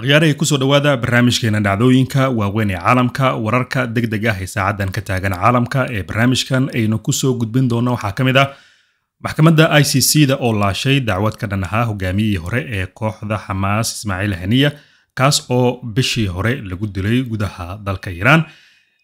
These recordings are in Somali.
akhyaare kusoo dhowaada barnaamijkeena dhacdooyinka waaweyn ee caalamka wararka deg deg ah ee saacaddan ka taagan caalamka ee barnaamijkan aynu kusoo gudbin doonno waxaa ka mid ah maxkamadda i c c da oo laashay dacwad ka dhan ahaa hogaamiyihii hore ee kooxda xamaas ismaaciil haniya kaas oo bishii hore lagu dilay gudaha dalka iiraan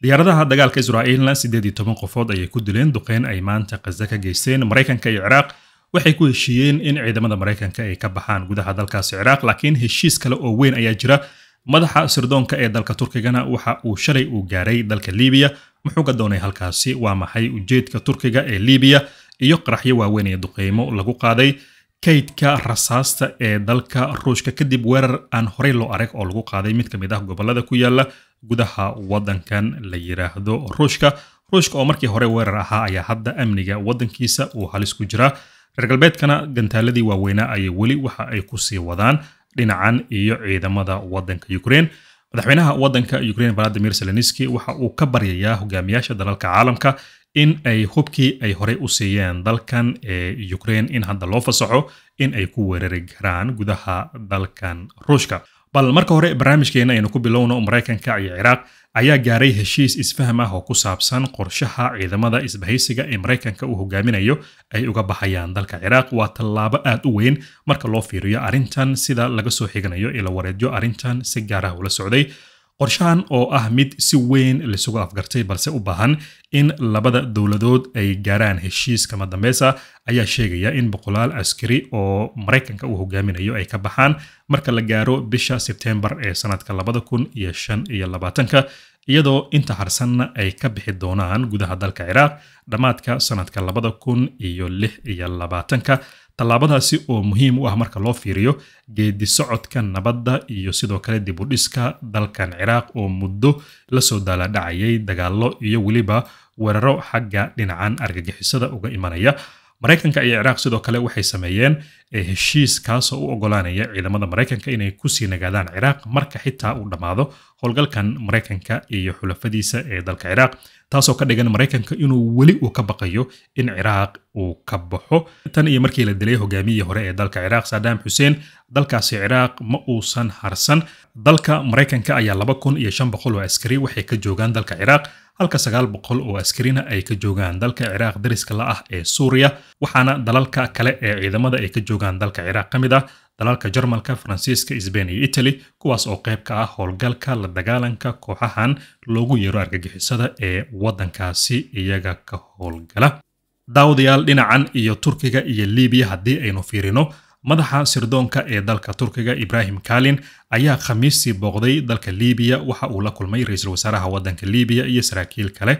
diyaaradaha dagaalka israa'iilna siddeed iyo toban qofood ayay ku dileen duqeyn ay maanta khaza ka geysteen maraykanka iyo ciraaq waxay ku heshiiyeen in ciidamada maraykanka ay ka baxaan gudaha dalkaasi ciraaq laakiin heshiis kale oo weyn ayaa jira madaxa sirdoonka ee dalka turkigana waxa uu shalay uu gaaray dalka liibiya muxuu ka doonay halkaasi waa maxay ujeedka turkiga ee liibiya iyo qaraxyo waaweyn ee duqeymo lagu qaaday kaydka rasaasta ee dalka ruushka kadib weerar aan horey loo arag oo lagu qaaday mid ka mid ah gobollada ku yaalla gudaha waddankan la yiraahdo ruushka ruushka oo markii hore weerar ahaa ayaa hadda amniga wadankiisa uu halis ku jiraa reer galbeedkana gantaaladii waaweynaa ayay weli waxa ay ku sii wadaan dhinacan iyo ciidamada waddanka ukrein madaxweynaha waddanka ukrein valadimir zelenski waxa uu ka baryayaa hogaamiyaasha dalalka caalamka in ay hubkii ay horey u siiyeen dalkan ee ukrein in hadda loo fasaxo in ay ku weerari karaan gudaha dalkan ruushka bal marka hore barnaamijkeena aynu ku bilowno maraykanka iyo ciraaq ayaa gaaray heshiis isfaham ah oo ku saabsan qorshaha ciidamada isbahaysiga ee maraykanka uu hogaaminayo ay uga baxayaan dalka ciraaq waa tallaabo aad u weyn marka loo fiiriyo arrintan sida laga soo xiganayo ila wareedyo arrintan si gaar ah ula socday qorshahan oo ah mid si weyn laisugu afgartay balse u baahan in labada dowladood ay gaaraan heshiis kama dambeysa ayaa sheegaya in boqolaal askari oo maraykanka uu hogaaminayo ay ka baxaan marka la gaaro bisha sebteembar ee sanadka labada kun iyo shan iyo labaatanka iyadoo inta harsanna ay ka bixi doonaan gudaha dalka ciraaq dhammaadka sanadka labada kun iyo lix iyo labaatanka tallaabadaasi oo muhiim u ah marka loo fiiriyo geedi socodka nabadda iyo sidoo kale dibudhiska dalkan ciraaq oo muddo la lasoo daaladhacayay dagaallo iyo weliba weeraro xagga dhinacan argagixisada uga imanaya maraykanka iyo ciraaq sidoo kale waxay sameeyeen eh, heshiis kaasoo u ogolaanaya ciidamada maraykanka inay kusii nagaadaan ciraaq marka xitaa uu dhammaado howlgalkan maraykanka iyo xulafadiisa ee dalka ciraaq taasoo ka dhigan maraykanka inuu weli uu ka baqayo in ciraaq uu ka baxo tan iyo markii la dilay hogaamiyii hore ee dalka ciraaq saddam xuseen dalkaasi ciraaq ma uusan harsan dalka maraykanka ayaa laba kun iyo shan boqol oo askari waxay ka joogaan dalka ciraaq halka sagaal boqol oo askarina ay ka joogaan dalka ciraaq dariska la ah ee suuriya waxaana dalalka kale ee ciidamada ay ka joogaan dalka ciraaq ka mid ah dalalka jarmalka faransiiska sbain iyo itali kuwaas oo qayb ka ah howlgalka la dagaalanka kooxahan loogu yeero argagixisada ee waddankaasi iyaga ka howlgala daawadayaal dhinacan iyo turkiga iyo liibiya haddii aynu fiirino madaxa sirdoonka ee dalka turkiga ibrahim kalin ayaa khamiistii booqday dalka liibiya waxa uu la kulmay ra-iisul wasaaraha waddanka liibiya iyo saraakiil kale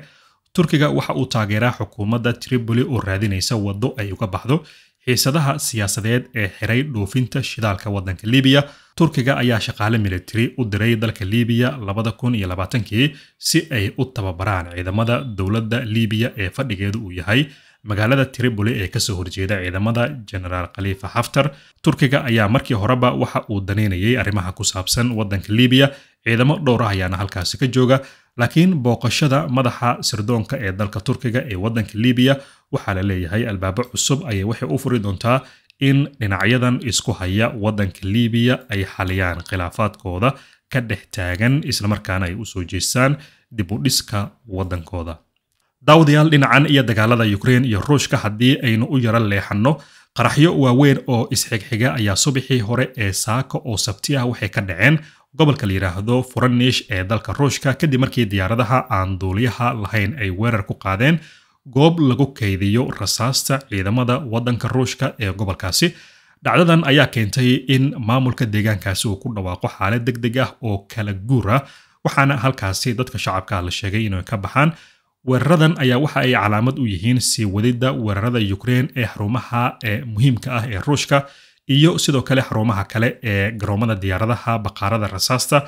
turkiga waxa uu taageeraa xukuumadda tripoli oo raadinaysa waddo ay uga baxdo xiisadaha siyaasadeed ee xiray dhoofinta shidaalka waddanka liibiya turkiga ayaa shaqaale militari u diray dalka liibiya labada kun iyo labaatankii si ay u tababaraan ciidamada dowladda liibiya ee fadhigeedu uu yahay magaalada triboli ee kasoo horjeeda ciidamada jenaraal khaliifa xaftar turkiga ayaa markii horeba waxa uu daneynayay arrimaha ku saabsan waddanka libiya ciidamo dhowr ah ayaana halkaasi ka jooga laakiin booqashada madaxa sirdoonka ee dalka turkiga ee waddanka libiya waxaa la leeyahay albaabo cusub ayay waxay u furi doontaa in dhinacyadan isku haya waddanka libiya ay xaliyaan khilaafaadkooda ka dhex taagan islamarkaana ay usoo jeestaan dib u dhiska waddankooda daawadayaal dhinacan iyo dagaalada yukrain iyo ruushka haddii aynu u yaro leexanno qaraxyo waaweyn oo isxigxiga ayaa subaxii hore ee saaka oo sabti ah waxay ka dhaceen gobolka la yidhaahdo furanish ee dalka ruushka kadib markii diyaaradaha aan duuliyaha lahayn ay weerar ku qaadeen goob lagu kaydiyo rasaasta ciidamada waddanka ruushka ee gobolkaasi dhacdadan ayaa keentay in maamulka deegaankaasi uu ku dhawaaqo xaalad deg deg ah oo kala guur ah waxaana halkaasi dadka shacabka la sheegay inay ka baxaan weeraradan ayaa waxa ay calaamad u yihiin sii wadidda weerarada ukrein ee xarumaha ee muhiimka ah ee Ruushka iyo sidoo kale xarumaha kale ee garoomada diyaaradaha, baqaarada rasaasta,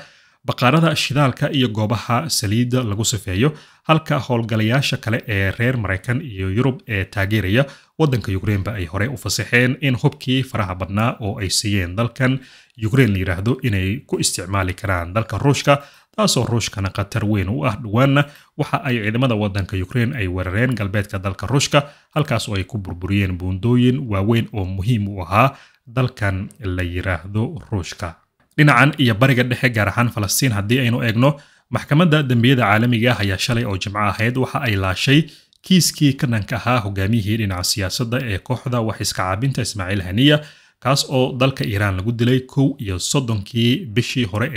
baqaarada shidaalka iyo goobaha saliidda lagu sifeeyo halka howlgalayaasha kale ee reer maraykan iyo Yurub ee taageeraya waddanka Ukraine ay hore u fasaxeen in hubkii faraha badnaa oo ay siiyeen dalkan ukrein la yidhaahdo inay ku isticmaali karaan dalka ruushka taasoo ruushkana khatar weyn u ah dhawaanna waxa ay ciidamada wadanka ukrain ay weerareen galbeedka dalka ruushka halkaas oo ay ku burburiyeen buundooyin waaweyn oo muhiim u ahaa dalkan la yidhaahdo ruushka dhinacan iyo bariga dhexe gaar ahaan falastiin haddii aynu eegno maxkamadda dembiyada caalamiga ah ayaa shalay oo jimco ahayd waxa ay laashay kiiskii ka dhanka ahaa hogaamiyihii dhinaca siyaasadda ee kooxda wax iska caabinta ismaaciil haniya kaas oo dalka iiraan lagu dilay kow iyo soddonkii bishii hore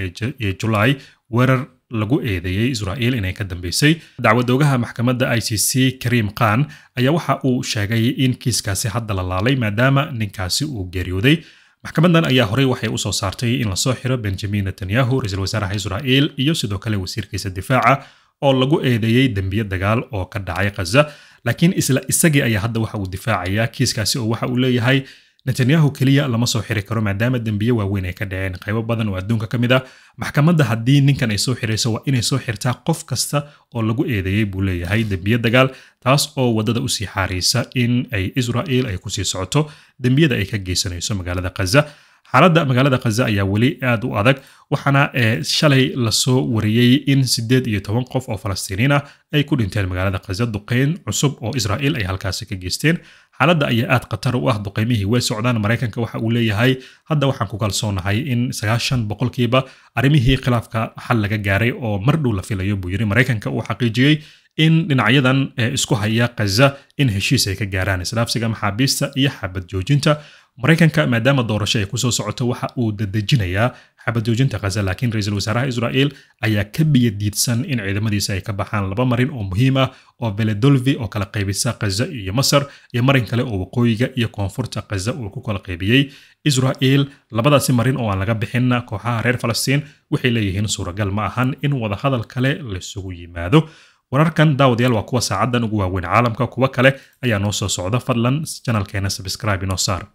ee julaay weerar lagu eedeeyey israa'iil inay ka dambeysay dacwadoogaha maxkamadda i c c kariim khan ayaa waxa uu sheegay in kiiskaasi hadda la laalay maadaama ninkaasi uu geeriyooday maxkamadan ayaa horey waxay usoo saartay in lasoo xiro benjamin netanyahu ra-iisul wasaaraha israa'iil iyo sidoo kale wasiirkiisa difaaca oo lagu eedeeyey dembiyo dagaal oo ka dhacay khaza laakiin isla isagii ayaa hadda waxa uu difaacaya kiiskaasi oo waxa uu leeyahay netanyahu keliya lama soo xiri karo maadaama dembiyo waaweyn ay ka dhaceen qaybo badan oo adduunka ka mid ah maxkamadda haddii ninkan ay soo xirayso waa inay soo xirtaa qof kasta oo lagu eedeeyey buu leeyahay dembiyo dagaal taas oo waddada usii xaariysa in ay israa'il ay kusii socoto dembiyada ay ka geysanayso magaalada khaza xaaladda magaalada khaza ayaa weli aad u adag waxaana eh, shalay lasoo wariyey in sideed iyo toban qof oo falastiiniin ah ay ku dhinteen magaalada khaza duqeyn cusub oo israa'il ay halkaasi ka geysteen xaaladda ayaa aada khatar u ah duqaymihii way socdaan maraykanka waxa uu leeyahay hadda waxaan ku kalsoonahay in sagaashan boqolkiiba arrimihii khilaafka xal laga gaaray oo mar dhow la filayo buu yidhi maraykanka uu xaqiijiyey in dhinacyadan isku haya khaza in heshiis ay ka gaaraan isdhaafsiga maxaabiista iyo xabad joojinta maraykanka maadaama doorasho ay kusoo socoto waxa uu dadejinayaa xabad joojinta khaza laakiin ra-iisul wasaaraha israa'el ayaa ka biyadiidsan in ciidamadiisa ay ka baxaan laba marin oo muhiim ah oo beledolvi oo kala qaybisa khaza iyo masar iyo marin kale oo waqooyiga iyo koonfurta khaza uu ku kala qaybiyey israa'el labadaasi marin oo aan laga bixinna kooxaha reer falastiin waxay leeyihiin suuragal ma ahan in wadahadal kale laysugu yimaado wararkan daawadayaal waa kuwa saacaddan ugu waaweyn caalamka kuwa kale ayaa noo soo socda fadlan janalkeena subscribe inoo saar